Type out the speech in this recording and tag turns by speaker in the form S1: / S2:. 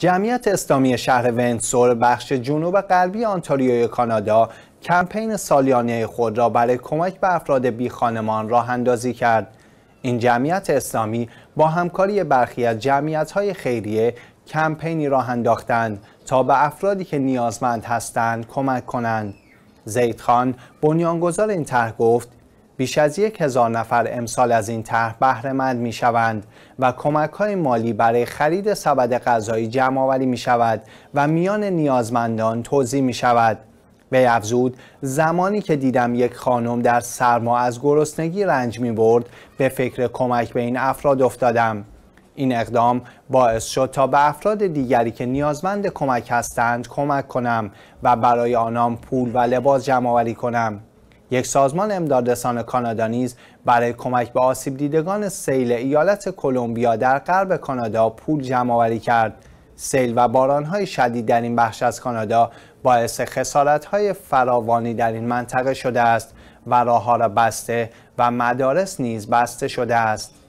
S1: جمعیت اسلامی شهر ونسور بخش جنوب غربی آنتاریوی کانادا کمپین سالیانه خود را برای کمک به افراد بی خانمان راه اندازی کرد. این جمعیت اسلامی با همکاری برخی از جمعیت های خیریه کمپینی راه انداختند تا به افرادی که نیازمند هستند کمک کنند. زید خان بنیانگذار این طرح گفت بیش از یک هزار نفر امسال از این طرح بهرهمند می شوند و کمک های مالی برای خرید سبد غذایی جمع آوری می شود و میان نیازمندان توضیح می شود. به افزود زمانی که دیدم یک خانم در سرما از گرسنگی رنج می برد به فکر کمک به این افراد افتادم. این اقدام باعث شد تا به افراد دیگری که نیازمند کمک هستند کمک کنم و برای آنان پول و لباس جمع آوری کنم. یک سازمان امدادرسان کانادا نیز برای کمک به آسیب دیدگان سیل ایالت کلمبیا در غرب کانادا پول جمع آوری کرد سیل و های شدید در این بخش از کانادا باعث های فراوانی در این منطقه شده است و ها را بسته و مدارس نیز بسته شده است